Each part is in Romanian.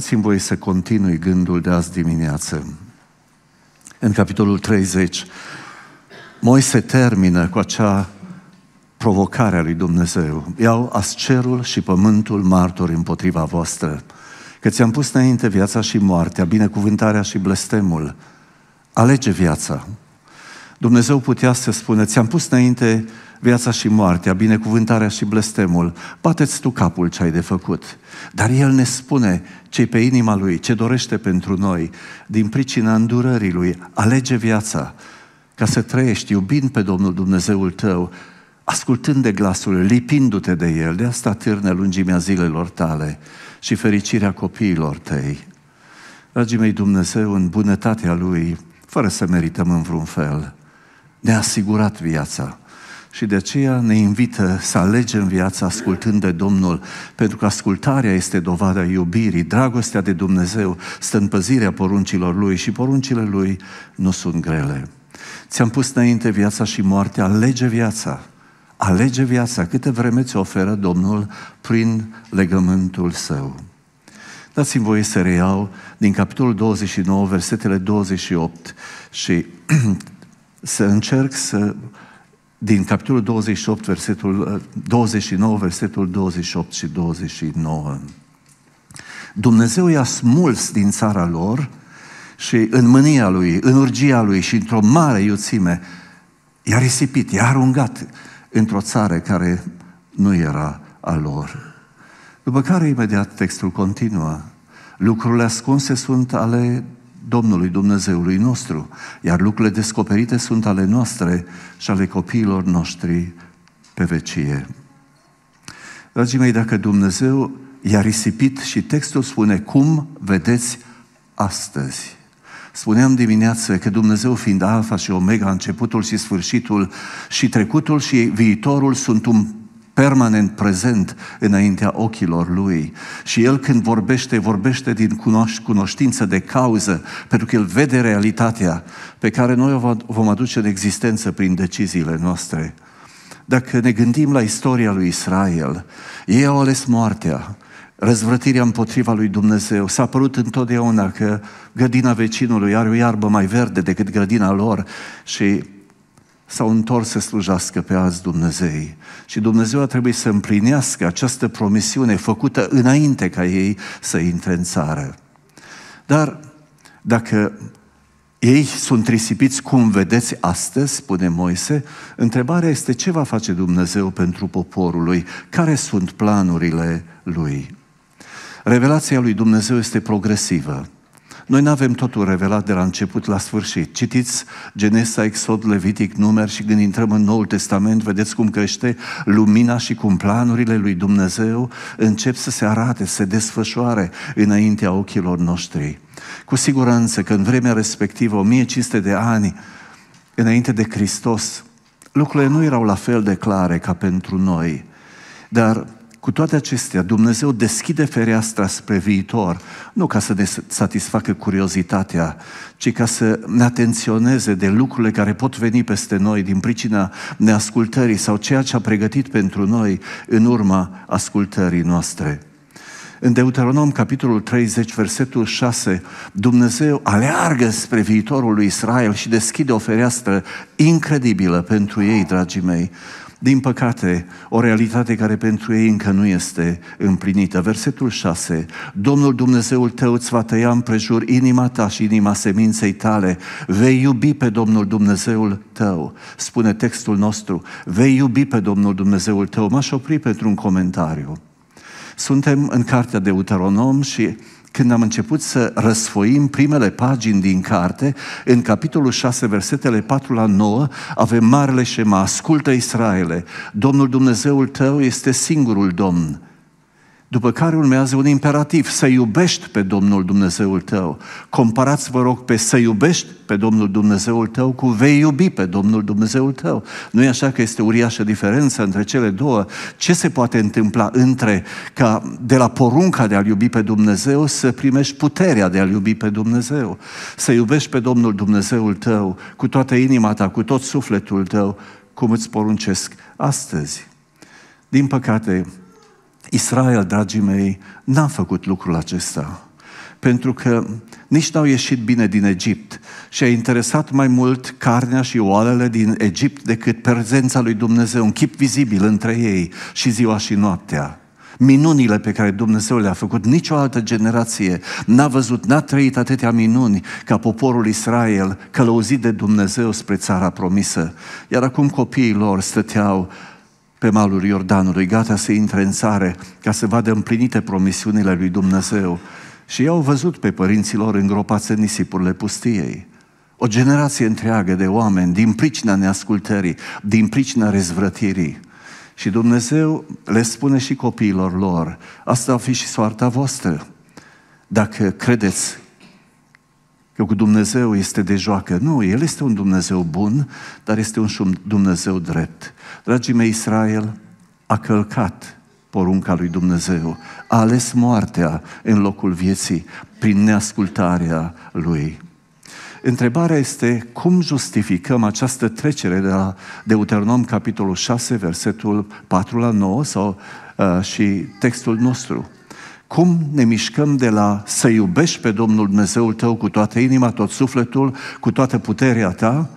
Dați-mi voi să continui gândul de azi dimineață. În capitolul 30, Moise termină cu acea provocare a lui Dumnezeu. Iau ascerul și pământul martor împotriva voastră, că ți-am pus înainte viața și moartea, binecuvântarea și blestemul. Alege viața. Dumnezeu putea să spună, ți-am pus înainte viața și moartea, binecuvântarea și blestemul, bateți tu capul ce ai de făcut. Dar El ne spune ce pe inima Lui, ce dorește pentru noi, din pricina îndurării Lui, alege viața, ca să trăiești iubind pe Domnul Dumnezeul tău, ascultând de glasul, lipindu-te de El, de asta târne lungimea zilelor tale și fericirea copiilor tăi. Dragii mei, Dumnezeu, în bunătatea Lui, fără să merităm în vreun fel, ne-a asigurat viața. Și de aceea ne invită să alegem viața ascultând de Domnul, pentru că ascultarea este dovada iubirii, dragostea de Dumnezeu, stă în păzirea poruncilor Lui și poruncile Lui nu sunt grele. Ți-am pus înainte viața și moartea, alege viața. Alege viața câte vreme ți oferă Domnul prin legământul său. Dați-mi voie să reiau din capitolul 29, versetele 28 și să încerc să din capitolul 28, versetul 29, uh, versetul 28 și 29. Dumnezeu i-a smuls din țara lor și în mânia lui, în urgia lui și într-o mare iuțime i-a risipit, i-a aruncat într-o țară care nu era a lor. După care imediat textul continuă. Lucrurile ascunse sunt ale Domnului Dumnezeului nostru, iar lucrurile descoperite sunt ale noastre și ale copiilor noștri pe vecie. Dragii mei, dacă Dumnezeu i-a risipit și textul spune cum vedeți astăzi. Spuneam dimineață că Dumnezeu fiind alfa și omega, începutul și sfârșitul și trecutul și viitorul sunt un permanent prezent înaintea ochilor lui. Și el când vorbește, vorbește din cunoștință de cauză, pentru că el vede realitatea pe care noi o vom aduce în existență prin deciziile noastre. Dacă ne gândim la istoria lui Israel, ei au ales moartea, răzvrătirea împotriva lui Dumnezeu. S-a părut întotdeauna că grădina vecinului are o iarbă mai verde decât grădina lor și s-au întors să slujească pe azi Dumnezei. Și Dumnezeu a trebuit să împlinească această promisiune făcută înainte ca ei să intre în țară. Dar dacă ei sunt risipiți, cum vedeți astăzi, spune Moise, întrebarea este ce va face Dumnezeu pentru poporul lui, care sunt planurile lui. Revelația lui Dumnezeu este progresivă. Noi nu avem totul revelat de la început la sfârșit. Citiți Genesa, Exod, Levitic, Numer și când intrăm în Noul Testament, vedeți cum crește lumina și cum planurile lui Dumnezeu încep să se arate, să se desfășoare înaintea ochilor noștri. Cu siguranță că în vremea respectivă, 1500 de ani înainte de Hristos, lucrurile nu erau la fel de clare ca pentru noi. Dar cu toate acestea, Dumnezeu deschide fereastra spre viitor, nu ca să ne satisfacă curiozitatea, ci ca să ne atenționeze de lucrurile care pot veni peste noi din pricina neascultării sau ceea ce a pregătit pentru noi în urma ascultării noastre. În Deuteronom, capitolul 30, versetul 6, Dumnezeu aleargă spre viitorul lui Israel și deschide o fereastră incredibilă pentru ei, dragii mei din păcate, o realitate care pentru ei încă nu este împlinită. Versetul 6. Domnul Dumnezeul tău îți va tăia împrejur inima ta și inima seminței tale. Vei iubi pe Domnul Dumnezeul tău, spune textul nostru. Vei iubi pe Domnul Dumnezeul tău. M-aș opri pentru un comentariu. Suntem în cartea Deuteronom și când am început să răsfoim primele pagini din carte, în capitolul 6, versetele 4 la 9, avem marele șema, ascultă Israele, Domnul Dumnezeul tău este singurul Domn după care urmează un imperativ, să iubești pe Domnul Dumnezeul tău. Comparați, vă rog, pe să iubești pe Domnul Dumnezeul tău cu vei iubi pe Domnul Dumnezeul tău. Nu e așa că este uriașă diferență între cele două? Ce se poate întâmpla între ca de la porunca de a-L iubi pe Dumnezeu să primești puterea de a-L iubi pe Dumnezeu? Să iubești pe Domnul Dumnezeul tău cu toată inima ta, cu tot sufletul tău, cum îți poruncesc astăzi. Din păcate, Israel, dragii mei, n-a făcut lucrul acesta. Pentru că nici n-au ieșit bine din Egipt și a interesat mai mult carnea și oalele din Egipt decât prezența lui Dumnezeu, un chip vizibil între ei și ziua și noaptea. Minunile pe care Dumnezeu le-a făcut, nicio altă generație n-a văzut, n-a trăit atâtea minuni ca poporul Israel, călăuzit de Dumnezeu spre țara promisă. Iar acum copiii lor stăteau pe malul Iordanului, gata să intre în țară ca să vadă împlinite promisiunile lui Dumnezeu. Și i-au văzut pe părinții lor îngropați în nisipurile pustiei. O generație întreagă de oameni, din pricina neascultării, din pricina rezvrătirii. Și Dumnezeu le spune și copiilor lor, asta va fi și soarta voastră. Dacă credeți că cu Dumnezeu este de joacă. Nu, El este un Dumnezeu bun, dar este un Dumnezeu drept. Dragii mei, Israel a călcat porunca lui Dumnezeu, a ales moartea în locul vieții prin neascultarea lui. Întrebarea este cum justificăm această trecere de la Deuteronom capitolul 6, versetul 4 la 9 sau, uh, și textul nostru cum ne mișcăm de la să iubești pe Domnul Dumnezeul tău cu toată inima, tot sufletul, cu toată puterea ta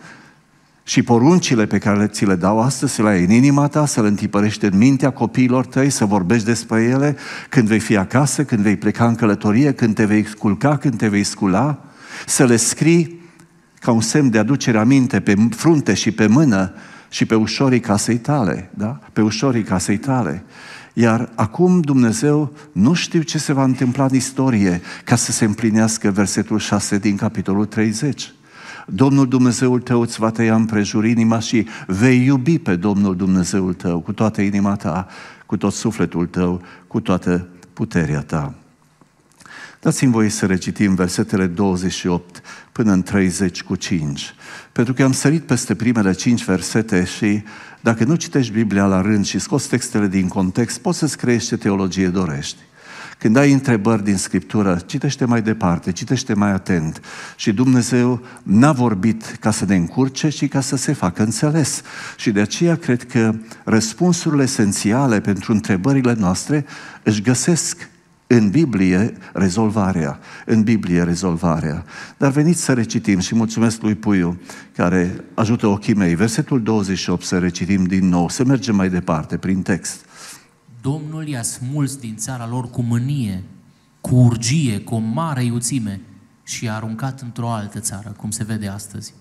și poruncile pe care ți le dau astăzi, să le ai în inima ta, să le întipărești în mintea copiilor tăi, să vorbești despre ele când vei fi acasă, când vei pleca în călătorie, când te vei culca, când te vei scula, să le scrii ca un semn de aducere aminte pe frunte și pe mână și pe ușorii casei tale, da? Pe ușorii casei tale. Iar acum Dumnezeu nu știu ce se va întâmpla în istorie ca să se împlinească versetul 6 din capitolul 30. Domnul Dumnezeul tău îți va tăia împrejur inima și vei iubi pe Domnul Dumnezeul tău cu toată inima ta, cu tot sufletul tău, cu toată puterea ta. Dați-mi voie să recitim versetele 28 până în 30 cu 5, pentru că am sărit peste primele 5 versete și dacă nu citești Biblia la rând și scoți textele din context, poți să-ți creezi ce teologie dorești. Când ai întrebări din Scriptură, citește mai departe, citește mai atent. Și Dumnezeu n-a vorbit ca să ne încurce, ci ca să se facă înțeles. Și de aceea cred că răspunsurile esențiale pentru întrebările noastre își găsesc în Biblie rezolvarea, în Biblie rezolvarea. Dar veniți să recitim și mulțumesc lui Puiu care ajută ochii mei. Versetul 28 să recitim din nou, să mergem mai departe prin text. Domnul i-a smuls din țara lor cu mânie, cu urgie, cu o mare iuțime și i-a aruncat într-o altă țară, cum se vede astăzi.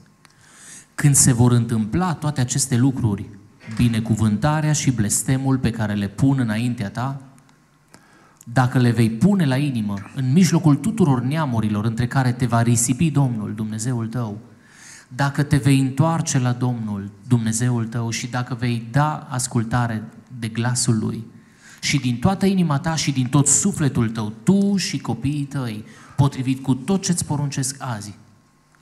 Când se vor întâmpla toate aceste lucruri, binecuvântarea și blestemul pe care le pun înaintea ta dacă le vei pune la inimă, în mijlocul tuturor neamurilor între care te va risipi Domnul, Dumnezeul tău, dacă te vei întoarce la Domnul, Dumnezeul tău și dacă vei da ascultare de glasul Lui și din toată inima ta și din tot sufletul tău, tu și copiii tăi, potrivit cu tot ce-ți poruncesc azi,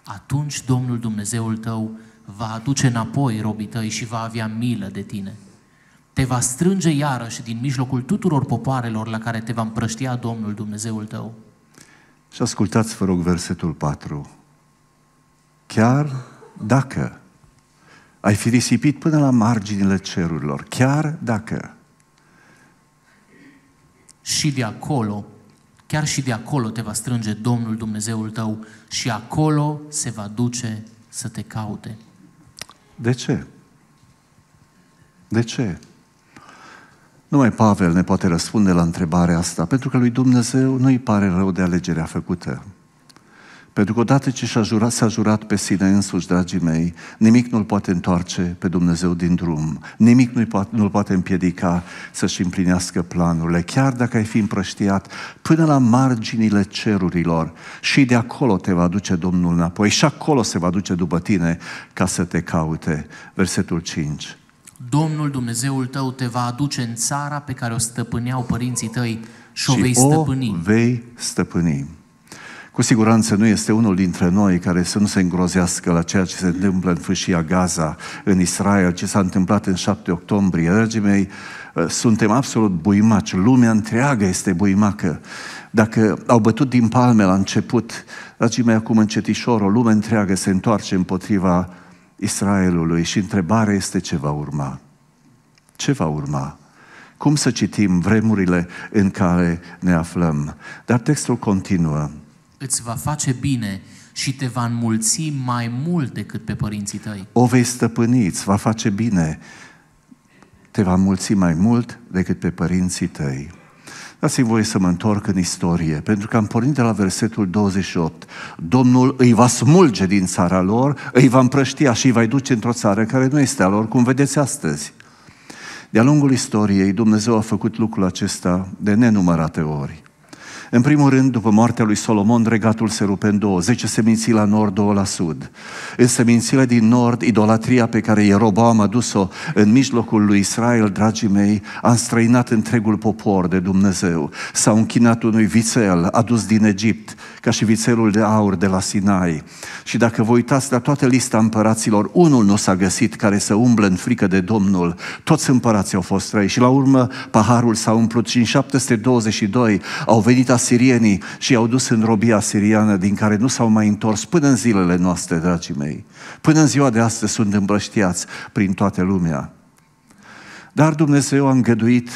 atunci Domnul Dumnezeul tău va aduce înapoi robii tăi și va avea milă de tine te va strânge iarăși din mijlocul tuturor popoarelor la care te va împrăștia Domnul Dumnezeul tău. Și ascultați, vă rog, versetul 4. Chiar dacă ai fi risipit până la marginile cerurilor, chiar dacă. Și de acolo, chiar și de acolo te va strânge Domnul Dumnezeul tău și acolo se va duce să te caute. De ce? De ce? Numai Pavel ne poate răspunde la întrebarea asta, pentru că lui Dumnezeu nu-i pare rău de alegerea făcută. Pentru că odată ce s a jurat, s-a jurat pe sine însuși, dragii mei, nimic nu-l poate întoarce pe Dumnezeu din drum. Nimic nu-l poate, nu poate împiedica să-și împlinească planurile. Chiar dacă ai fi împrăștiat până la marginile cerurilor și de acolo te va duce Domnul înapoi și acolo se va duce după tine ca să te caute. Versetul 5. Domnul Dumnezeul tău te va aduce în țara pe care o stăpâneau părinții tăi și, și o vei stăpâni. O vei stăpâni. Cu siguranță nu este unul dintre noi care să nu se îngrozească la ceea ce se întâmplă în fâșia Gaza, în Israel, ce s-a întâmplat în 7 octombrie. Dragii mei, ă, suntem absolut buimaci. Lumea întreagă este buimacă. Dacă au bătut din palme la început, dragii mei, acum încetișor, o lume întreagă se întoarce împotriva Israelului și întrebarea este ce va urma. Ce va urma? Cum să citim vremurile în care ne aflăm? Dar textul continuă. Îți va face bine și te va înmulți mai mult decât pe părinții tăi. O vei stăpâni, îți va face bine. Te va mulți mai mult decât pe părinții tăi. Dați-mi voie să mă întorc în istorie, pentru că am pornit de la versetul 28. Domnul îi va smulge din țara lor, îi va împrăștia și îi va duce într-o țară care nu este a lor, cum vedeți astăzi. De-a lungul istoriei, Dumnezeu a făcut lucrul acesta de nenumărate ori. În primul rând, după moartea lui Solomon, regatul se rupe în două, zece seminții la nord, două la sud. În semințile din nord, idolatria pe care Ieroboam a dus-o în mijlocul lui Israel, dragii mei, a străinat întregul popor de Dumnezeu. S-a închinat unui vițel adus din Egipt, ca și vițelul de aur de la Sinai. Și dacă vă uitați la toată lista împăraților, unul nu s-a găsit care să umble în frică de Domnul. Toți împărații au fost răi și la urmă paharul s-a umplut și în 722 au venit asirienii și i-au dus în robia asiriană din care nu s-au mai întors până în zilele noastre, dragii mei. Până în ziua de astăzi sunt îmbrăștiați prin toată lumea. Dar Dumnezeu a îngăduit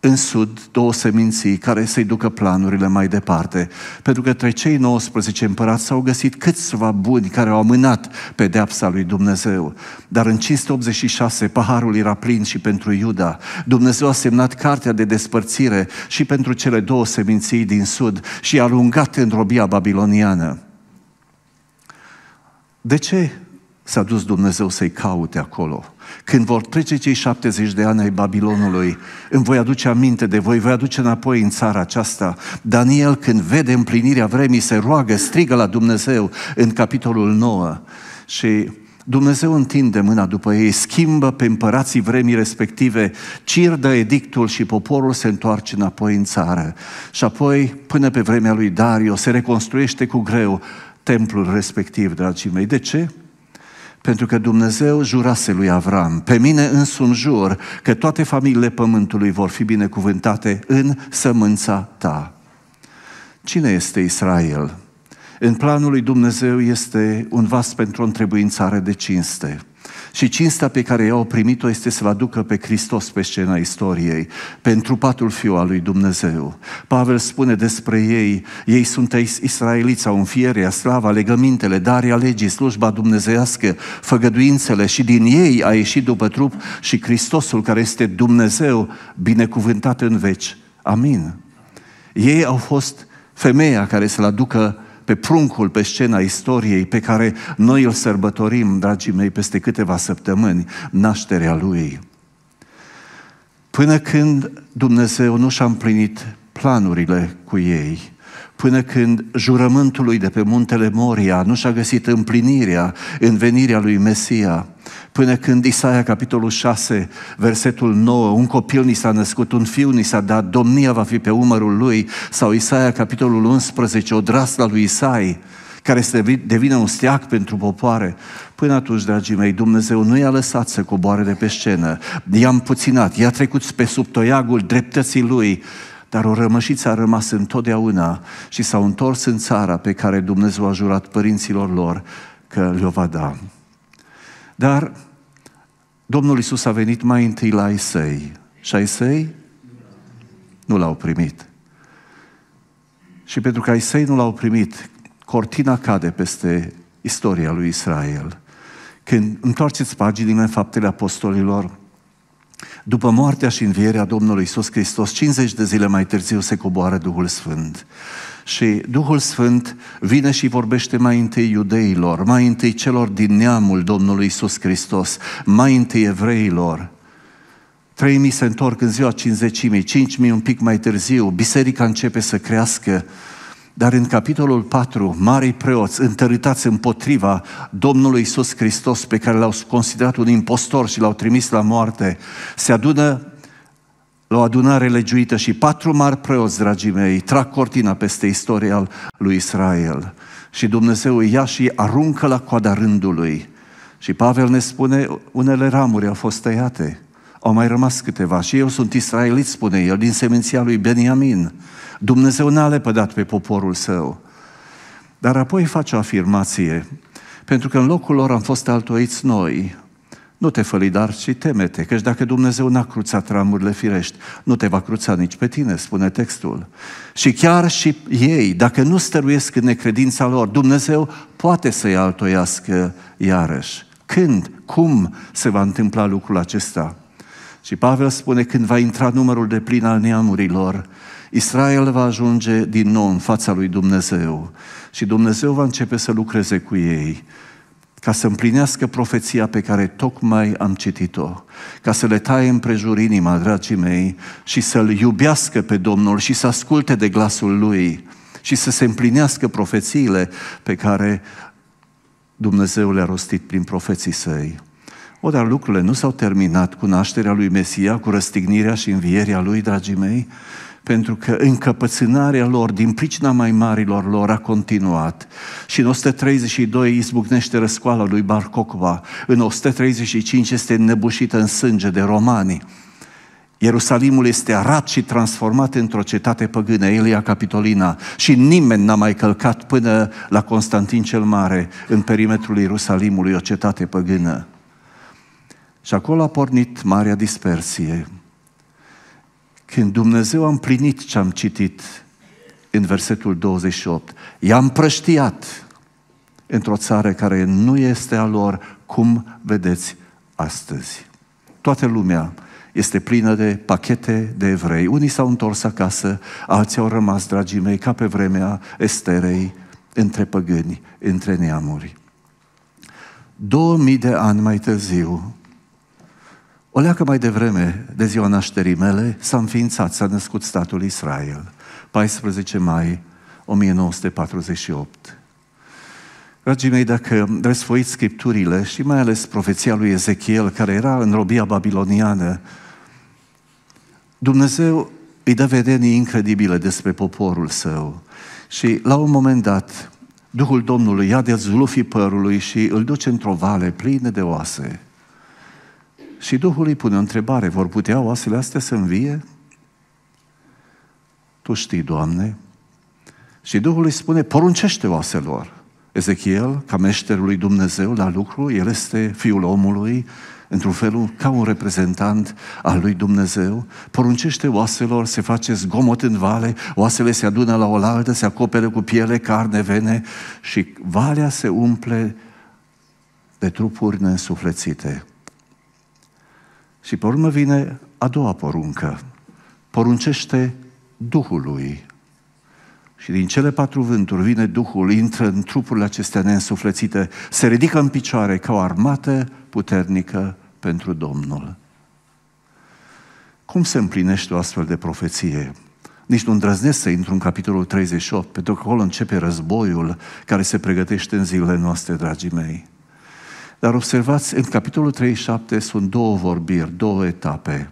în sud două seminții care să-i ducă planurile mai departe. Pentru că între cei 19 împărați s-au găsit câțiva buni care au amânat pedeapsa lui Dumnezeu. Dar în 586 paharul era plin și pentru Iuda. Dumnezeu a semnat cartea de despărțire și pentru cele două seminții din sud și a alungat în robia babiloniană. De ce s-a dus Dumnezeu să-i caute acolo? Când vor trece cei 70 de ani ai Babilonului, îmi voi aduce aminte de voi, voi aduce înapoi în țara aceasta. Daniel, când vede împlinirea vremii, se roagă, strigă la Dumnezeu în capitolul 9. Și Dumnezeu întinde mâna după ei, schimbă pe împărații vremii respective, cirdă edictul și poporul se întoarce înapoi în țară. Și apoi, până pe vremea lui Dario, se reconstruiește cu greu templul respectiv, dragii mei. De ce? Pentru că Dumnezeu jurase lui Avram, pe mine însumi jur că toate familiile pământului vor fi binecuvântate în sămânța ta. Cine este Israel? În planul lui Dumnezeu este un vas pentru o întrebuințare de cinste. Și cinsta pe care i-au primit-o este să-L aducă pe Hristos pe scena istoriei, pentru patul fiu al lui Dumnezeu. Pavel spune despre ei, ei sunt israeliți, au înfierea, slava, legămintele, darea legii, slujba dumnezeiască, făgăduințele și din ei a ieșit după trup și Hristosul care este Dumnezeu binecuvântat în veci. Amin. Ei au fost femeia care să-L aducă pe pruncul, pe scena istoriei pe care noi îl sărbătorim, dragii mei, peste câteva săptămâni, nașterea Lui. Până când Dumnezeu nu și-a împlinit planurile cu ei, până când jurământul lui de pe muntele Moria nu și-a găsit împlinirea în venirea lui Mesia, până când Isaia, capitolul 6, versetul 9, un copil ni s-a născut, un fiu ni s-a dat, domnia va fi pe umărul lui, sau Isaia, capitolul 11, drasla lui Isai, care se devine un steac pentru popoare. Până atunci, dragii mei, Dumnezeu nu i-a lăsat să coboare de pe scenă. I-a împuținat, i-a trecut pe sub toiagul dreptății lui dar o rămășiță a rămas întotdeauna și s-au întors în țara pe care Dumnezeu a jurat părinților lor că le-o va da. Dar Domnul Isus a venit mai întâi la Isei. Și Isei nu l-au primit. Și pentru că Isei nu l-au primit, cortina cade peste istoria lui Israel. Când întoarceți paginile în faptele apostolilor, după moartea și învierea Domnului Isus Hristos, 50 de zile mai târziu se coboară Duhul Sfânt. Și Duhul Sfânt vine și vorbește mai întâi iudeilor, mai întâi celor din neamul Domnului Isus Hristos, mai întâi evreilor, 3.000 se întorc în ziua 50.000, 5.000 un pic mai târziu, biserica începe să crească, dar în capitolul 4, marii preoți întăritați împotriva Domnului Isus Hristos, pe care l-au considerat un impostor și l-au trimis la moarte, se adună la o adunare legiuită și patru mari preoți, dragii mei, trag cortina peste istoria lui Israel. Și Dumnezeu îi ia și aruncă la coada rândului. Și Pavel ne spune, unele ramuri au fost tăiate, au mai rămas câteva și eu sunt israelit, spune el, din seminția lui Beniamin. Dumnezeu n-a lepădat pe poporul său. Dar apoi face o afirmație, pentru că în locul lor am fost altoiți noi. Nu te făli, dar și temete, căci dacă Dumnezeu n-a cruțat ramurile firești, nu te va cruța nici pe tine, spune textul. Și chiar și ei, dacă nu stăruiesc în necredința lor, Dumnezeu poate să-i altoiască iarăși. Când, cum se va întâmpla lucrul acesta? Și Pavel spune, când va intra numărul de plin al neamurilor, Israel va ajunge din nou în fața lui Dumnezeu și Dumnezeu va începe să lucreze cu ei ca să împlinească profeția pe care tocmai am citit-o, ca să le taie împrejur inima, dragii mei, și să-L iubească pe Domnul și să asculte de glasul Lui și să se împlinească profețiile pe care Dumnezeu le-a rostit prin profeții săi. O, dar lucrurile nu s-au terminat cu nașterea lui Mesia, cu răstignirea și învierea lui, dragii mei, pentru că încăpățânarea lor din pricina mai marilor lor a continuat. Și în 132 izbucnește răscoala lui Barcocva, în 135 este nebușită în sânge de romani. Ierusalimul este arat și transformat într-o cetate păgână, Elia Capitolina, și nimeni n-a mai călcat până la Constantin cel Mare, în perimetrul Ierusalimului, o cetate păgână. Și acolo a pornit marea dispersie. Când Dumnezeu a împlinit ce am citit în versetul 28, i-a împrăștiat într-o țară care nu este a lor, cum vedeți astăzi. Toată lumea este plină de pachete de evrei. Unii s-au întors acasă, alții au rămas, dragii mei, ca pe vremea esterei, între păgâni, între neamuri. 2000 de ani mai târziu, o leacă mai devreme de ziua nașterii mele s-a înființat, s-a născut statul Israel, 14 mai 1948. Dragii mei, dacă răsfoiți scripturile și mai ales profeția lui Ezechiel, care era în robia babiloniană, Dumnezeu îi dă vedenii incredibile despre poporul său. Și la un moment dat, Duhul Domnului ia de zulufii părului și îl duce într-o vale plină de oase. Și Duhul îi pune o întrebare, vor putea oasele astea să învie? Tu știi, Doamne. Și Duhul îi spune, poruncește oaselor. Ezechiel, ca meșterul lui Dumnezeu la lucru, el este fiul omului, într-un fel ca un reprezentant al lui Dumnezeu, poruncește oaselor, se face zgomot în vale, oasele se adună la oaltă, se acopere cu piele, carne, vene și valea se umple de trupuri nesuflețite. Și pe urmă vine a doua poruncă. Poruncește Duhului. Și din cele patru vânturi vine Duhul, intră în trupurile acestea neînsuflețite, se ridică în picioare ca o armată puternică pentru Domnul. Cum se împlinește o astfel de profeție? Nici nu îndrăznesc să intru în capitolul 38, pentru că acolo începe războiul care se pregătește în zilele noastre, dragii mei. Dar observați, în capitolul 37 sunt două vorbiri, două etape.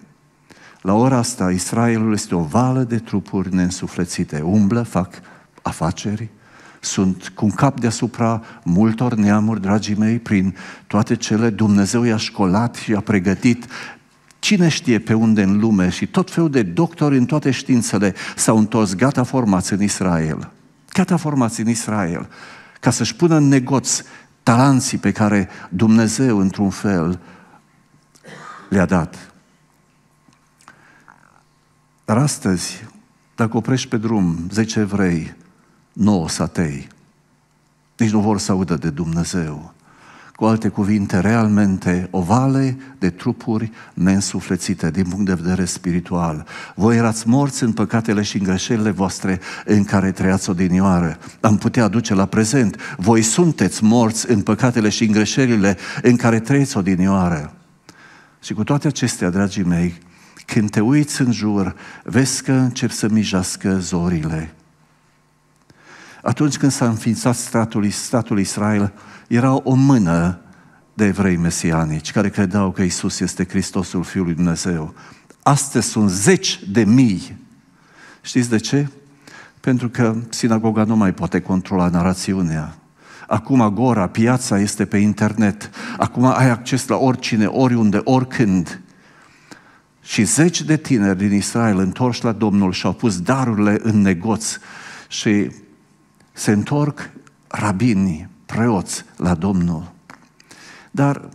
La ora asta, Israelul este o vală de trupuri nensuflețite. Umblă, fac afaceri, sunt cu un cap deasupra multor neamuri, dragii mei, prin toate cele Dumnezeu i-a școlat și i-a pregătit Cine știe pe unde în lume și tot felul de doctori în toate științele s-au întors gata formați în Israel. Gata formați în Israel ca să-și pună în negoț talanții pe care Dumnezeu, într-un fel, le-a dat. Dar astăzi, dacă oprești pe drum 10 evrei, 9 satei, nici nu vor să audă de Dumnezeu cu alte cuvinte, realmente o vale de trupuri nensuflețite din punct de vedere spiritual. Voi erați morți în păcatele și în greșelile voastre în care trăiați odinioară. Am putea aduce la prezent. Voi sunteți morți în păcatele și în greșelile în care trăiți odinioară. Și cu toate acestea, dragii mei, când te uiți în jur, vezi că încep să mijească zorile. Atunci când s-a înființat statul, statul Israel, era o mână de evrei mesianici care credeau că Isus este Hristosul Fiului Dumnezeu. Astăzi sunt zeci de mii. Știți de ce? Pentru că sinagoga nu mai poate controla narațiunea. Acum agora, piața este pe internet. Acum ai acces la oricine, oriunde, oricând. Și zeci de tineri din Israel întorși la Domnul și-au pus darurile în negoț și se întorc rabini preoți la Domnul. Dar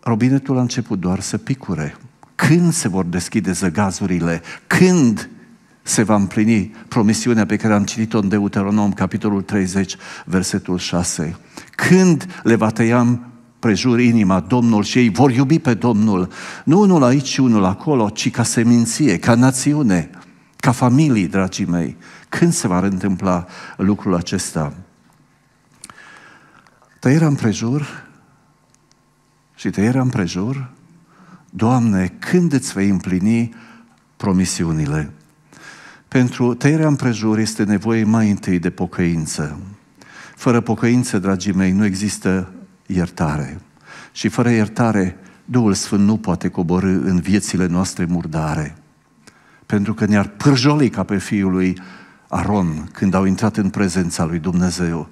robinetul a început doar să picure. Când se vor deschide zăgazurile? Când se va împlini promisiunea pe care am citit-o în Deuteronom, capitolul 30, versetul 6? Când le va tăia prejur inima Domnul și ei vor iubi pe Domnul, nu unul aici și unul acolo, ci ca seminție, ca națiune, ca familii, dragii mei. Când se va întâmpla lucrul acesta? Tăierea împrejur și tăierea împrejur, Doamne, când îți vei împlini promisiunile? Pentru tăierea împrejur este nevoie mai întâi de pocăință. Fără pocăință, dragii mei, nu există iertare. Și fără iertare, Duhul Sfânt nu poate coborâ în viețile noastre murdare. Pentru că ne-ar pârjoli ca pe fiul lui Aron când au intrat în prezența lui Dumnezeu.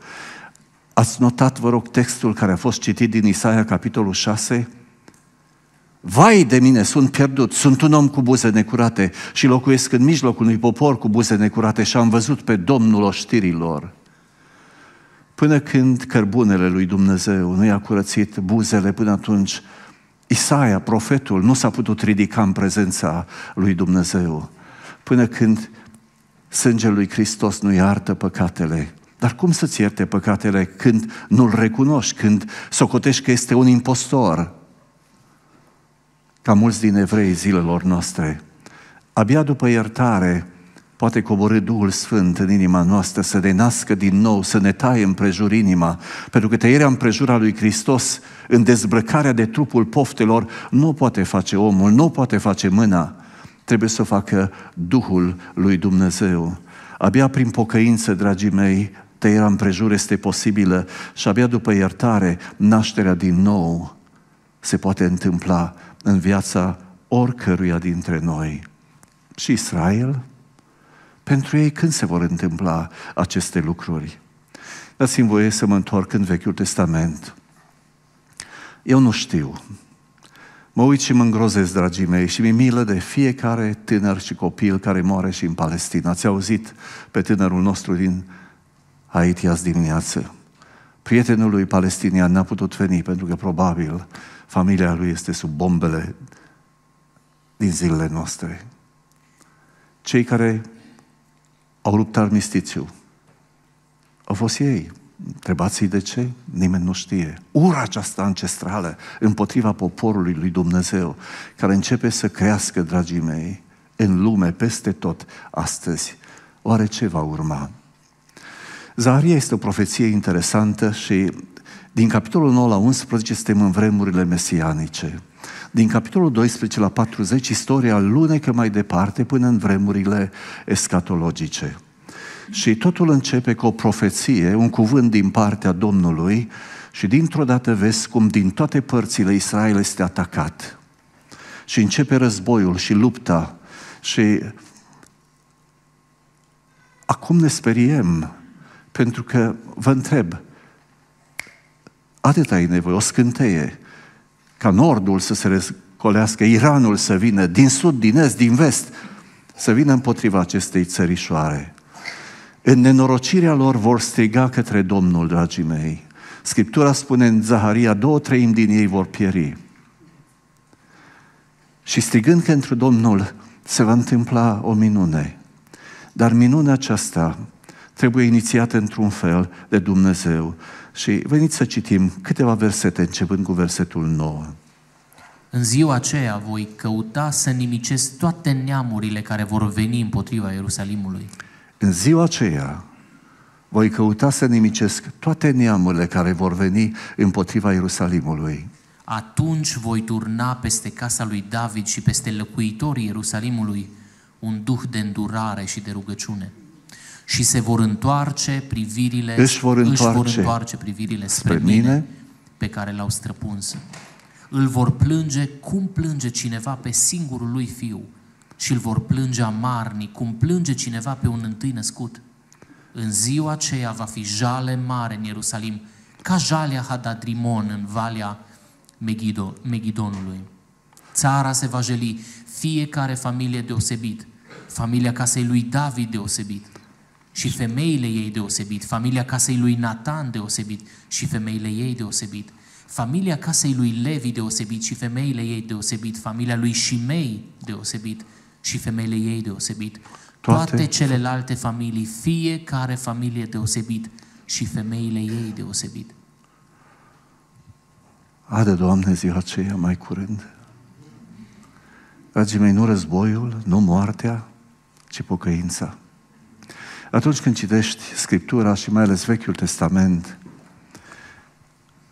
Ați notat, vă rog, textul care a fost citit din Isaia, capitolul 6? Vai de mine, sunt pierdut, sunt un om cu buze necurate și locuiesc în mijlocul unui popor cu buze necurate și am văzut pe Domnul oștirilor. Până când cărbunele lui Dumnezeu nu i-a curățit buzele, până atunci Isaia, profetul, nu s-a putut ridica în prezența lui Dumnezeu. Până când sângele lui Hristos nu iartă păcatele, dar cum să-ți ierte păcatele când nu-l recunoști, când socotești că este un impostor? Ca mulți din evrei zilelor noastre, abia după iertare, poate coborâ Duhul Sfânt în inima noastră, să ne nască din nou, să ne taie împrejur inima, pentru că tăierea împrejura lui Hristos, în dezbrăcarea de trupul poftelor, nu poate face omul, nu poate face mâna, trebuie să o facă Duhul lui Dumnezeu. Abia prin pocăință, dragii mei, tăierea împrejur este posibilă și abia după iertare, nașterea din nou se poate întâmpla în viața oricăruia dintre noi. Și Israel, pentru ei când se vor întâmpla aceste lucruri? Dați-mi voie să mă întorc în Vechiul Testament. Eu nu știu. Mă uit și mă îngrozesc, dragii mei, și mi e milă de fiecare tânăr și copil care moare și în Palestina. Ați auzit pe tânărul nostru din Haiti azi dimineață. Prietenul lui palestinian n-a putut veni pentru că probabil familia lui este sub bombele din zilele noastre. Cei care au rupt armistițiu au fost ei. Întrebați-i de ce? Nimeni nu știe. Ura aceasta ancestrală împotriva poporului lui Dumnezeu, care începe să crească, dragii mei, în lume, peste tot, astăzi. Oare ce va urma? Zaharia este o profeție interesantă și din capitolul 9 la 11 suntem în vremurile mesianice. Din capitolul 12 la 40, istoria lunecă mai departe până în vremurile escatologice. Și totul începe cu o profeție, un cuvânt din partea Domnului și dintr-o dată vezi cum din toate părțile Israel este atacat. Și începe războiul și lupta și acum ne speriem pentru că vă întreb, atâta e nevoie, o scânteie, ca nordul să se răscolească, Iranul să vină, din sud, din est, din vest, să vină împotriva acestei țărișoare. În nenorocirea lor vor striga către Domnul, dragii mei. Scriptura spune în Zaharia, două treimi din ei vor pieri. Și strigând către Domnul, se va întâmpla o minune. Dar minunea aceasta trebuie inițiată într-un fel de Dumnezeu. Și veniți să citim câteva versete, începând cu versetul 9. În ziua aceea voi căuta să nimicesc toate neamurile care vor veni împotriva Ierusalimului. În ziua aceea voi căuta să nimicesc toate neamurile care vor veni împotriva Ierusalimului. Atunci voi turna peste casa lui David și peste locuitorii Ierusalimului un duh de îndurare și de rugăciune și se vor întoarce privirile, își vor întoarce, își vor întoarce privirile spre, spre mine, mine pe care l-au străpuns. Îl vor plânge cum plânge cineva pe singurul lui fiu și îl vor plânge amarni cum plânge cineva pe un întâi născut. În ziua aceea va fi jale mare în Ierusalim, ca jalea Hadadrimon în valea Megido, Megidonului. Țara se va jeli, fiecare familie deosebit, familia casei lui David deosebit, și femeile ei deosebit, familia casei lui Nathan deosebit și femeile ei deosebit, familia casei lui Levi deosebit și femeile ei deosebit, familia lui Shimei deosebit și femeile ei deosebit, toate, toate celelalte familii, fiecare familie deosebit și femeile ei deosebit. Adă, Doamne, ziua aceea mai curând. Dragii mei, nu războiul, nu moartea, ci pocăința atunci când citești Scriptura și mai ales Vechiul Testament,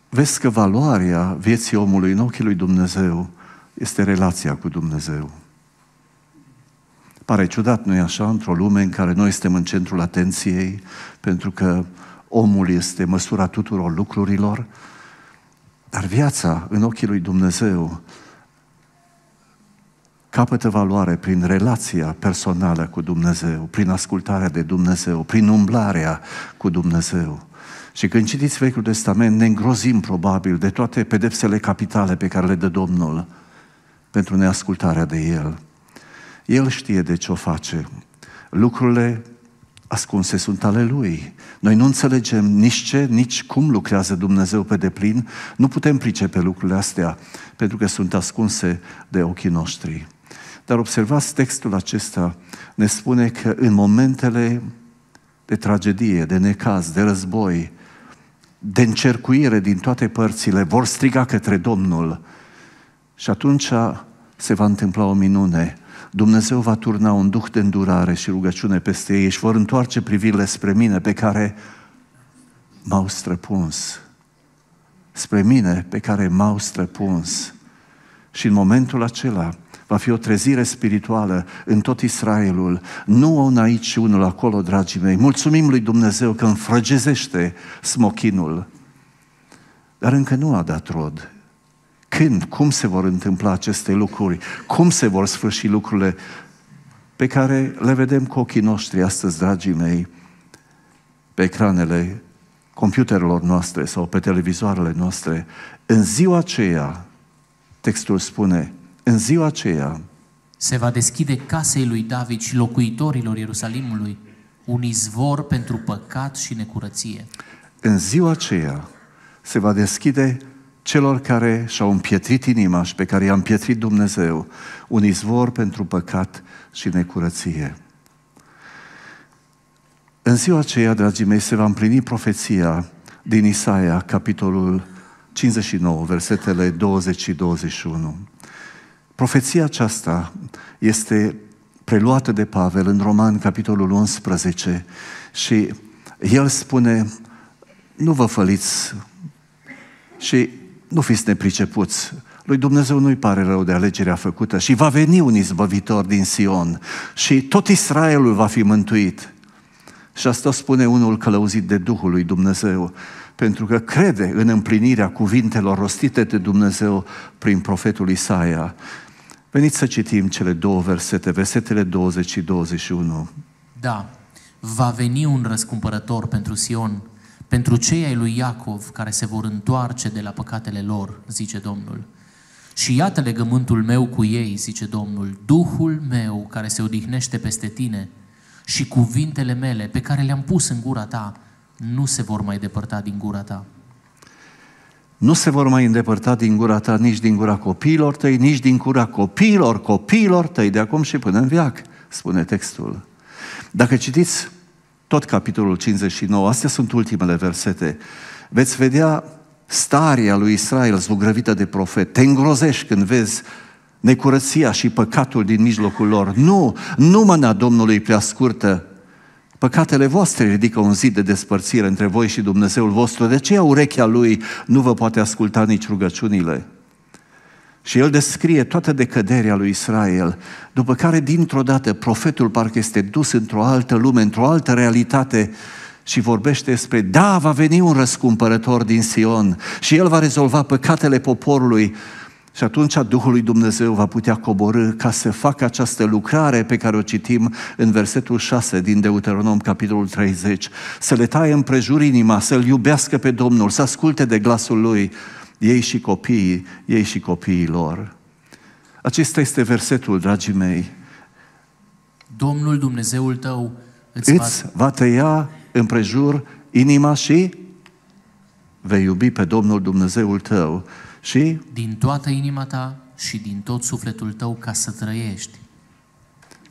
vezi că valoarea vieții omului în ochii lui Dumnezeu este relația cu Dumnezeu. Pare ciudat, nu-i așa, într-o lume în care noi suntem în centrul atenției, pentru că omul este măsura tuturor lucrurilor, dar viața în ochii lui Dumnezeu capătă valoare prin relația personală cu Dumnezeu, prin ascultarea de Dumnezeu, prin umblarea cu Dumnezeu. Și când citiți Vechiul Testament, ne îngrozim probabil de toate pedepsele capitale pe care le dă Domnul pentru neascultarea de El. El știe de ce o face. Lucrurile ascunse sunt ale Lui. Noi nu înțelegem nici ce, nici cum lucrează Dumnezeu pe deplin. Nu putem pricepe lucrurile astea, pentru că sunt ascunse de ochii noștri. Dar observați, textul acesta ne spune că în momentele de tragedie, de necaz, de război, de încercuire din toate părțile, vor striga către Domnul. Și atunci se va întâmpla o minune. Dumnezeu va turna un duh de îndurare și rugăciune peste ei și vor întoarce privirile spre mine pe care m-au străpuns. Spre mine pe care m-au străpuns. Și în momentul acela, va fi o trezire spirituală în tot Israelul. Nu un aici și unul acolo, dragii mei. Mulțumim lui Dumnezeu că înfrăgezește smochinul. Dar încă nu a dat rod. Când, cum se vor întâmpla aceste lucruri? Cum se vor sfârși lucrurile pe care le vedem cu ochii noștri astăzi, dragii mei, pe ecranele computerelor noastre sau pe televizoarele noastre? În ziua aceea, textul spune, în ziua aceea se va deschide casei lui David și locuitorilor Ierusalimului un izvor pentru păcat și necurăție. În ziua aceea se va deschide celor care și-au împietrit inima și pe care i-a împietrit Dumnezeu un izvor pentru păcat și necurăție. În ziua aceea, dragii mei, se va împlini profeția din Isaia, capitolul 59, versetele 20 și 21. Profeția aceasta este preluată de Pavel în Roman, capitolul 11, și el spune, nu vă făliți și nu fiți nepricepuți. Lui Dumnezeu nu-i pare rău de alegerea făcută și va veni un izbăvitor din Sion și tot Israelul va fi mântuit. Și asta spune unul călăuzit de Duhul lui Dumnezeu, pentru că crede în împlinirea cuvintelor rostite de Dumnezeu prin profetul Isaia. Veniți să citim cele două versete, versetele 20 și 21. Da, va veni un răscumpărător pentru Sion, pentru cei ai lui Iacov care se vor întoarce de la păcatele lor, zice Domnul. Și iată legământul meu cu ei, zice Domnul, Duhul meu care se odihnește peste tine și cuvintele mele pe care le-am pus în gura ta nu se vor mai depărta din gura ta nu se vor mai îndepărta din gura ta, nici din gura copiilor tăi, nici din gura copiilor copiilor tăi, de acum și până în viac, spune textul. Dacă citiți tot capitolul 59, astea sunt ultimele versete, veți vedea starea lui Israel zugrăvită de profet. Te îngrozești când vezi necurăția și păcatul din mijlocul lor. Nu, nu mâna Domnului prea scurtă Păcatele voastre ridică un zid de despărțire între voi și Dumnezeul vostru. De ce urechea lui nu vă poate asculta nici rugăciunile. Și el descrie toată decăderea lui Israel, după care dintr-o dată profetul parcă este dus într-o altă lume, într-o altă realitate și vorbește despre, da, va veni un răscumpărător din Sion și el va rezolva păcatele poporului și atunci Duhul lui Dumnezeu va putea coborâ ca să facă această lucrare pe care o citim în versetul 6 din Deuteronom, capitolul 30. Să le taie împrejur inima, să-L iubească pe Domnul, să asculte de glasul Lui, ei și copiii, ei și copiii lor. Acesta este versetul, dragii mei. Domnul Dumnezeul tău îți, îți va tăia împrejur inima și vei iubi pe Domnul Dumnezeul tău și... Din toată inima ta și din tot sufletul tău ca să trăiești.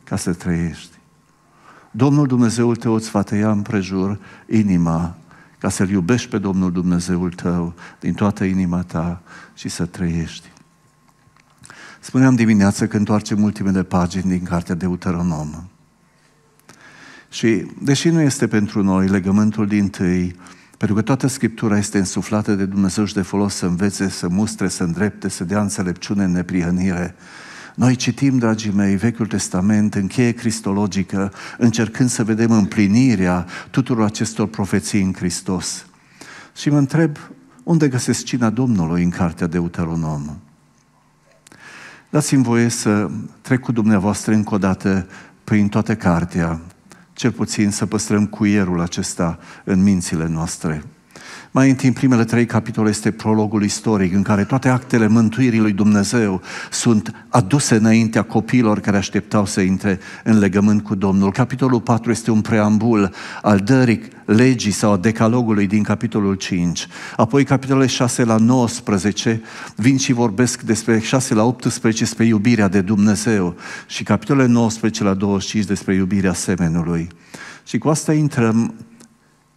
Ca să trăiești. Domnul Dumnezeul tău îți va tăia împrejur inima ca să-L iubești pe Domnul Dumnezeul tău din toată inima ta și să trăiești. Spuneam dimineață când întoarcem ultimele pagini din cartea Deuteronom. Și, deși nu este pentru noi legământul din tâi, pentru că toată Scriptura este însuflată de Dumnezeu și de folos să învețe, să mustre, să îndrepte, să dea înțelepciune în neprihănire. Noi citim, dragii mei, Vechiul Testament în cheie cristologică, încercând să vedem împlinirea tuturor acestor profeții în Hristos. Și mă întreb, unde găsesc cina Domnului în cartea Deuteronom? Dați-mi voie să trec cu dumneavoastră încă o dată prin toată cartea, cel puțin să păstrăm cuierul acesta în mințile noastre. Mai întâi, în primele trei capitole este prologul istoric, în care toate actele mântuirii lui Dumnezeu sunt aduse înaintea copiilor care așteptau să intre în legământ cu Domnul. Capitolul 4 este un preambul al dării legii sau a decalogului din capitolul 5. Apoi capitolele 6 la 19 vin și vorbesc despre 6 la 18 despre iubirea de Dumnezeu și capitolele 19 la 25 despre iubirea semenului. Și cu asta intrăm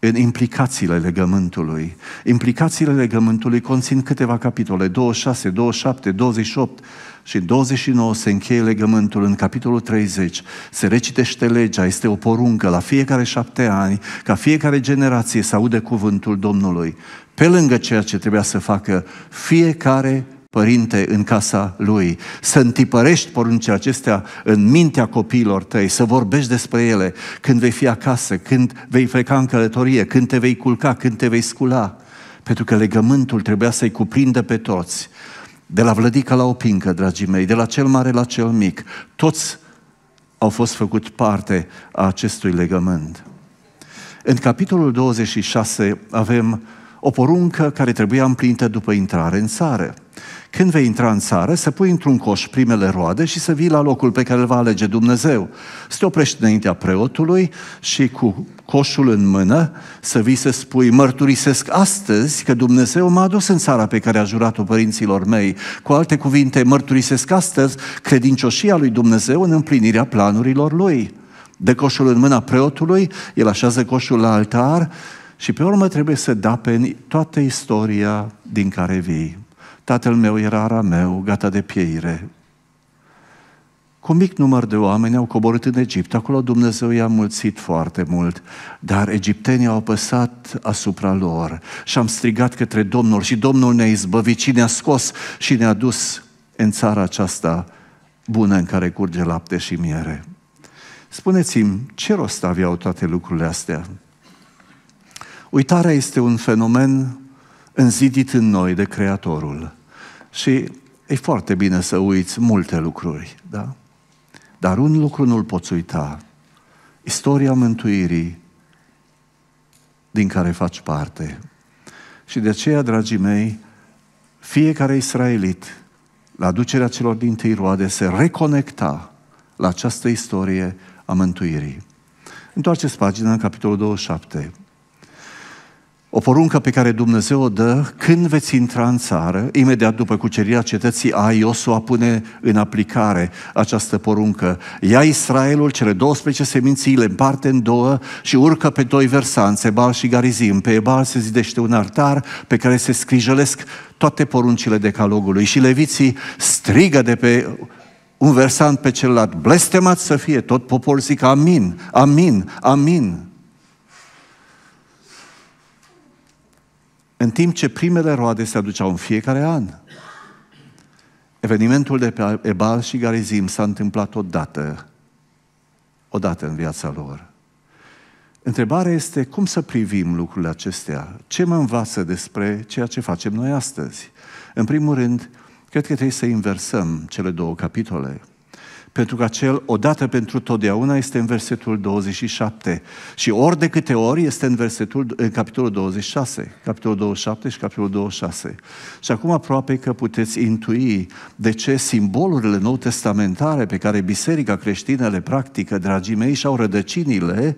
în implicațiile legământului. Implicațiile legământului conțin câteva capitole, 26, 27, 28 și 29 se încheie legământul în capitolul 30. Se recitește legea, este o poruncă la fiecare șapte ani, ca fiecare generație să aude cuvântul Domnului. Pe lângă ceea ce trebuia să facă fiecare părinte în casa lui, să întipărești poruncile acestea în mintea copiilor tăi, să vorbești despre ele când vei fi acasă, când vei pleca în călătorie, când te vei culca, când te vei scula. Pentru că legământul trebuia să-i cuprindă pe toți. De la vlădică la opincă, dragii mei, de la cel mare la cel mic, toți au fost făcut parte a acestui legământ. În capitolul 26 avem o poruncă care trebuia împlinită după intrare în țară. Când vei intra în țară, să pui într-un coș primele roade și să vii la locul pe care îl va alege Dumnezeu. Să te oprești înaintea preotului și cu coșul în mână să vii să spui, mărturisesc astăzi că Dumnezeu m-a adus în țara pe care a jurat-o părinților mei. Cu alte cuvinte, mărturisesc astăzi credincioșia lui Dumnezeu în împlinirea planurilor lui. De coșul în mâna preotului, el așează coșul la altar și pe urmă trebuie să dapeni toată istoria din care vii. Tatăl meu era arameu, gata de pieire. Cu un mic număr de oameni au coborât în Egipt. Acolo Dumnezeu i-a mulțit foarte mult, dar egiptenii au apăsat asupra lor și am strigat către Domnul și Domnul ne-a izbăvit și ne-a scos și ne-a dus în țara aceasta bună în care curge lapte și miere. Spuneți-mi, ce rost aveau toate lucrurile astea? Uitarea este un fenomen înzidit în noi de Creatorul. Și e foarte bine să uiți multe lucruri, da? Dar un lucru nu-l poți uita. Istoria mântuirii din care faci parte. Și de aceea, dragii mei, fiecare israelit, la aducerea celor din tâi roade, se reconecta la această istorie a mântuirii. Întoarceți pagina în capitolul 27 o poruncă pe care Dumnezeu o dă când veți intra în țară, imediat după cucerirea cetății Ai, Iosua pune în aplicare această poruncă. Ia Israelul, cele 12 seminții, le împarte în două și urcă pe doi versanți, Ebal și Garizim. Pe Ebal se zidește un altar pe care se scrijelesc toate poruncile decalogului și leviții strigă de pe un versant pe celălalt, blestemat să fie tot poporul zic amin, amin, amin. În timp ce primele roade se aduceau în fiecare an. Evenimentul de pe Ebal și Garizim s-a întâmplat odată, odată în viața lor. Întrebarea este cum să privim lucrurile acestea? Ce mă învață despre ceea ce facem noi astăzi? În primul rând, cred că trebuie să inversăm cele două capitole – pentru că acel odată pentru totdeauna este în versetul 27 și ori de câte ori este în versetul, în capitolul 26, capitolul 27 și capitolul 26. Și acum aproape că puteți intui de ce simbolurile nou testamentare pe care biserica creștină le practică, dragii mei, și-au rădăcinile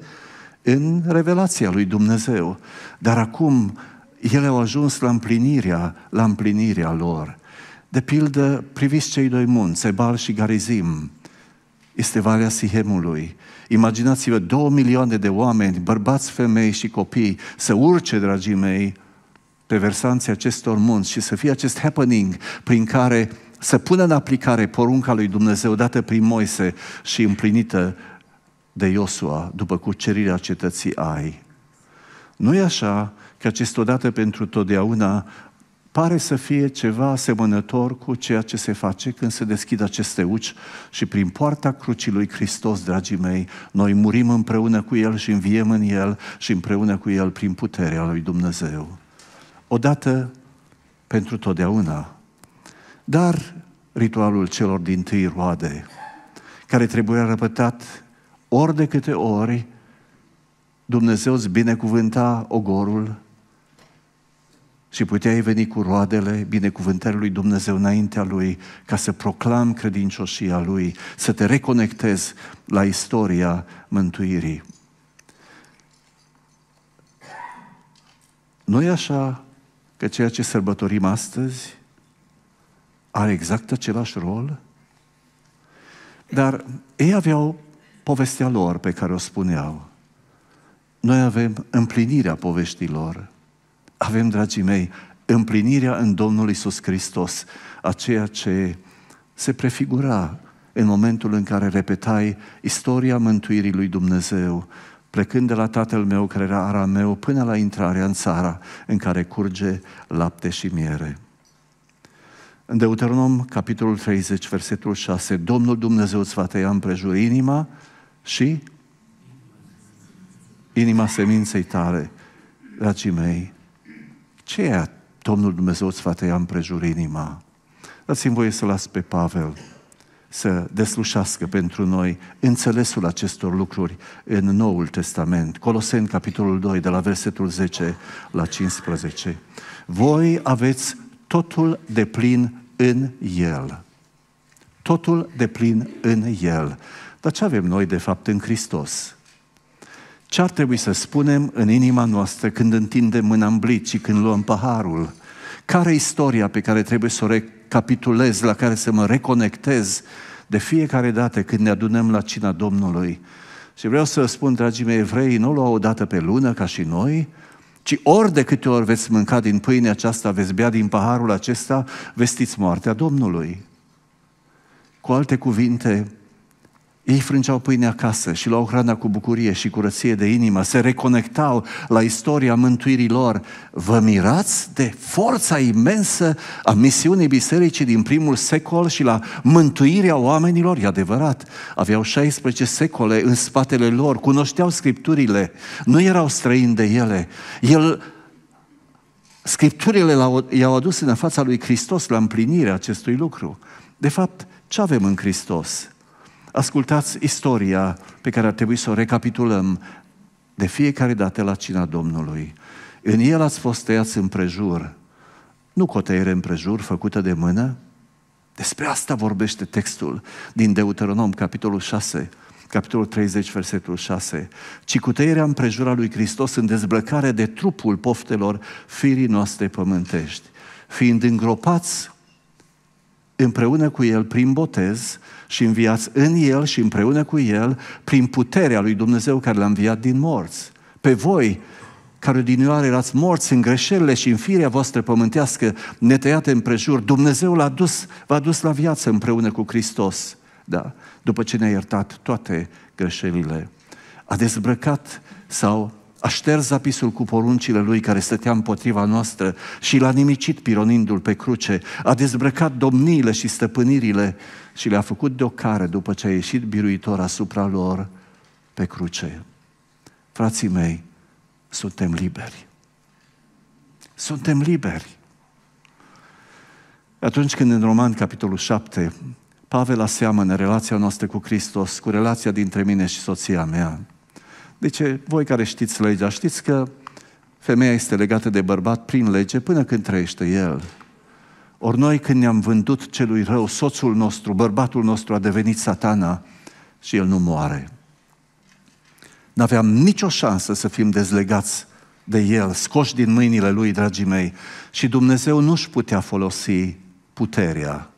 în revelația lui Dumnezeu. Dar acum ele au ajuns la împlinirea, la împlinirea lor. De pildă, priviți cei doi munți, Ebal și Garizim este Valea Sihemului. Imaginați-vă două milioane de oameni, bărbați, femei și copii, să urce, dragii mei, pe versanții acestor munți și să fie acest happening prin care să pună în aplicare porunca lui Dumnezeu dată prin Moise și împlinită de Iosua după cucerirea cetății Ai. Nu e așa că acest odată pentru totdeauna pare să fie ceva asemănător cu ceea ce se face când se deschid aceste uci și prin poarta crucii lui Hristos, dragii mei, noi murim împreună cu El și înviem în El și împreună cu El prin puterea lui Dumnezeu. Odată pentru totdeauna. Dar ritualul celor din tâi roade, care trebuia răpătat ori de câte ori Dumnezeu îți binecuvânta ogorul, și puteai veni cu roadele binecuvântării lui Dumnezeu înaintea lui ca să proclam credincioșia lui, să te reconectezi la istoria mântuirii. Noi așa că ceea ce sărbătorim astăzi are exact același rol? Dar ei aveau povestea lor pe care o spuneau. Noi avem împlinirea poveștilor avem, dragii mei, împlinirea în Domnul Isus Hristos a ceea ce se prefigura în momentul în care repetai istoria mântuirii lui Dumnezeu, plecând de la tatăl meu care era arameu până la intrarea în țara în care curge lapte și miere. În Deuteronom, capitolul 30, versetul 6, Domnul Dumnezeu îți va tăia împrejur inima și inima seminței tale. Dragii mei, e Domnul Dumnezeu îți va tăia împrejur inima. Dați-mi voie să las pe Pavel să deslușească pentru noi înțelesul acestor lucruri în Noul Testament. Coloseni, capitolul 2, de la versetul 10 la 15. Voi aveți totul de plin în El. Totul de plin în El. Dar ce avem noi, de fapt, în Hristos? Ce ar trebui să spunem în inima noastră când întindem mâna în blic și când luăm paharul? Care e istoria pe care trebuie să o recapitulez, la care să mă reconectez de fiecare dată când ne adunăm la cina Domnului? Și vreau să spun, dragii mei, evrei nu luau o dată pe lună ca și noi, ci ori de câte ori veți mânca din pâinea aceasta, veți bea din paharul acesta, vestiți moartea Domnului. Cu alte cuvinte, ei frângeau pâine acasă și luau hrana cu bucurie și curăție de inimă, se reconectau la istoria mântuirii lor. Vă mirați de forța imensă a misiunii bisericii din primul secol și la mântuirea oamenilor? E adevărat, aveau 16 secole în spatele lor, cunoșteau scripturile, nu erau străini de ele. El Scripturile i-au adus în fața lui Hristos la împlinirea acestui lucru. De fapt, ce avem în Hristos? Ascultați istoria pe care ar trebui să o recapitulăm de fiecare dată la cina Domnului. În el ați fost tăiați împrejur, nu cu o tăiere împrejur făcută de mână. Despre asta vorbește textul din Deuteronom, capitolul 6, capitolul 30, versetul 6, ci cu tăierea împrejura lui Hristos în dezblăcare de trupul poftelor firii noastre pământești, fiind îngropați împreună cu El prin botez și înviați în El și împreună cu El prin puterea lui Dumnezeu care l-a înviat din morți. Pe voi, care odinioară erați morți în greșelile și în firea voastră pământească, netăiate împrejur, Dumnezeu l-a dus, v-a dus la viață împreună cu Hristos. Da, după ce ne-a iertat toate greșelile. A dezbrăcat sau a șters zapisul cu poruncile lui care stătea împotriva noastră și l-a nimicit pironindu-l pe cruce, a dezbrăcat domniile și stăpânirile și le-a făcut deocare după ce a ieșit biruitor asupra lor pe cruce. Frații mei, suntem liberi. Suntem liberi. Atunci când în Roman, capitolul 7, Pavel aseamănă relația noastră cu Hristos, cu relația dintre mine și soția mea, deci, voi care știți legea, știți că femeia este legată de bărbat prin lege până când trăiește el. Ori noi când ne-am vândut celui rău, soțul nostru, bărbatul nostru a devenit satana și el nu moare. N-aveam nicio șansă să fim dezlegați de el, scoși din mâinile lui, dragii mei. Și Dumnezeu nu-și putea folosi puterea,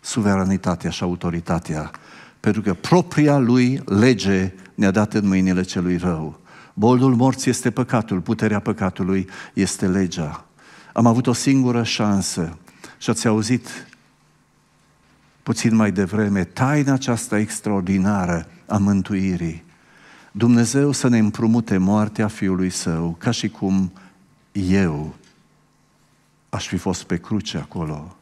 suveranitatea și autoritatea, pentru că propria lui lege ne-a dat în mâinile celui rău. Boldul morții este păcatul, puterea păcatului este legea. Am avut o singură șansă și ați auzit puțin mai devreme taina aceasta extraordinară a mântuirii. Dumnezeu să ne împrumute moartea Fiului Său, ca și cum eu aș fi fost pe cruce acolo.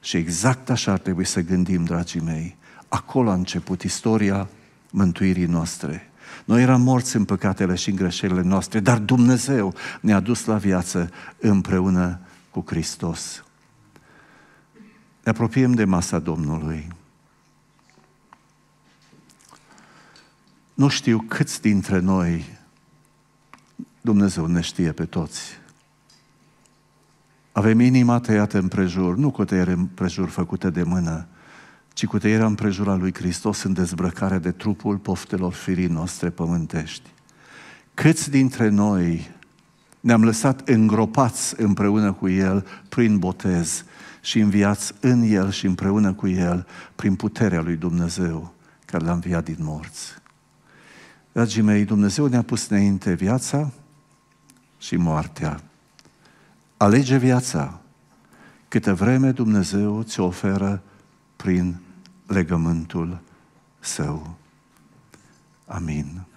Și exact așa ar trebui să gândim, dragii mei. Acolo a început istoria mântuirii noastre. Noi eram morți în păcatele și în greșelile noastre, dar Dumnezeu ne-a dus la viață împreună cu Hristos. Ne apropiem de masa Domnului. Nu știu câți dintre noi Dumnezeu ne știe pe toți. Avem inima tăiată împrejur, nu cu tăiere împrejur făcută de mână, ci cu tăierea împrejura lui Hristos în dezbrăcarea de trupul poftelor firii noastre pământești. Câți dintre noi ne-am lăsat îngropați împreună cu El prin botez și înviați în El și împreună cu El prin puterea lui Dumnezeu care l-a înviat din morți. Dragii mei, Dumnezeu ne-a pus înainte viața și moartea. Alege viața. Câte vreme Dumnezeu ți oferă prin legământul său. Amin.